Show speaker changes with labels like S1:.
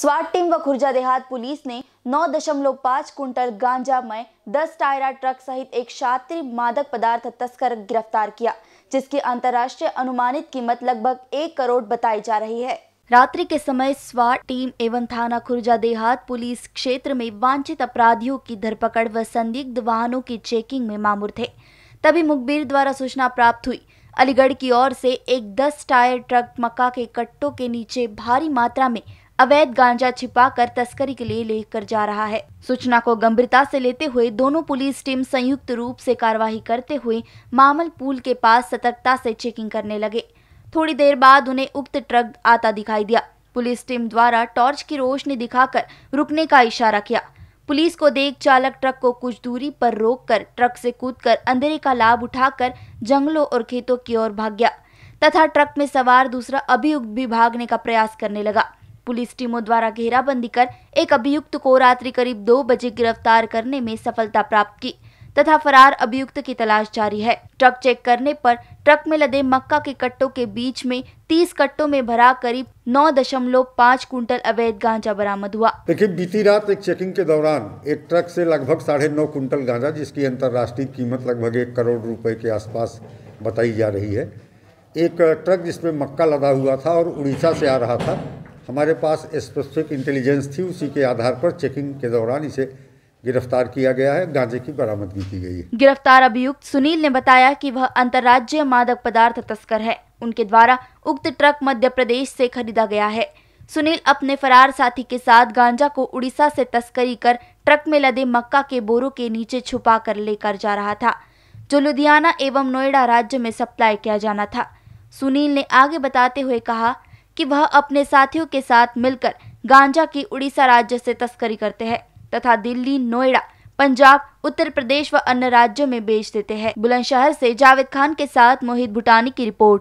S1: स्वाट team व खुर्जा देहात police ने 9.5 कुंटल गांजा में दस टायरा ट्रक सहित एक शास्त्रीय मादक पदार्थ तस्कर गिरफ्तार किया जिसकी अंतर्राष्ट्रीय अनुमानित कीमत लगभग एक करोड़ बताई जा रही है रात्रि के समय स्वाट टीम एवं थाना खुर्जा देहात पुलिस क्षेत्र में वांछित अपराधियों की धरपकड़ व संदिग्ध वाहनों की चेकिंग में मामूर थे तभी मुखबिर द्वारा सूचना प्राप्त हुई अलीगढ़ की ओर से एक दस टायर ट्रक मक्का के कट्टों के नीचे भारी मात्रा में अवैध गांजा छिपाकर तस्करी के लिए लेकर जा रहा है सूचना को गंभीरता से लेते हुए दोनों पुलिस टीम संयुक्त रूप से कार्रवाई करते हुए मामल पुल के पास सतर्कता से चेकिंग करने लगे थोड़ी देर बाद उन्हें उक्त ट्रक आता दिखाई दिया पुलिस टीम द्वारा टॉर्च की रोशनी दिखाकर रुकने का इशारा किया पुलिस को देख चालक ट्रक को कुछ दूरी पर रोककर ट्रक से कूदकर अंधेरे का लाभ उठाकर जंगलों और खेतों की ओर भाग गया तथा ट्रक में सवार दूसरा अभियुक्त भी भागने का प्रयास करने लगा पुलिस टीमों द्वारा घेराबंदी कर एक अभियुक्त को रात्रि करीब दो बजे गिरफ्तार करने में सफलता प्राप्त की तथा फरार अभियुक्त की तलाश जारी है ट्रक चेक करने पर ट्रक में लदे मक्का के कट्टों के बीच में 30 कट्टों में भरा करीब 9.5 कुंटल अवैध गांजा बरामद हुआ
S2: देखिए बीती रात एक चेकिंग के दौरान एक ट्रक से लगभग साढ़े नौ कुंटल गांजा जिसकी अंतर्राष्ट्रीय कीमत लगभग एक करोड़ रुपए के आसपास बताई जा रही है एक ट्रक जिसमें मक्का लदा हुआ था और उड़ीसा से आ रहा था हमारे पास स्पेसिफिक इंटेलिजेंस थी उसी के आधार पर चेकिंग के दौरान इसे गिरफ्तार किया गया है गांजे की बरामदगी की गई है
S1: गिरफ्तार अभियुक्त सुनील ने बताया कि वह अंतर्राज्य मादक पदार्थ तस्कर है उनके द्वारा उक्त ट्रक मध्य प्रदेश से खरीदा गया है सुनील अपने फरार साथी के साथ गांजा को उड़ीसा से तस्करी कर ट्रक में लदे मक्का के बोरों के नीचे छुपा कर लेकर जा रहा था जो लुधियाना एवं नोएडा राज्य में सप्लाई किया जाना था सुनील ने आगे बताते हुए कहा कि वह अपने साथियों के साथ मिलकर गांजा की उड़ीसा राज्य से तस्करी करते हैं तथा दिल्ली नोएडा पंजाब उत्तर प्रदेश व अन्य राज्यों में बेच देते हैं बुलंदशहर से जावेद खान के साथ मोहित भुटानी की रिपोर्ट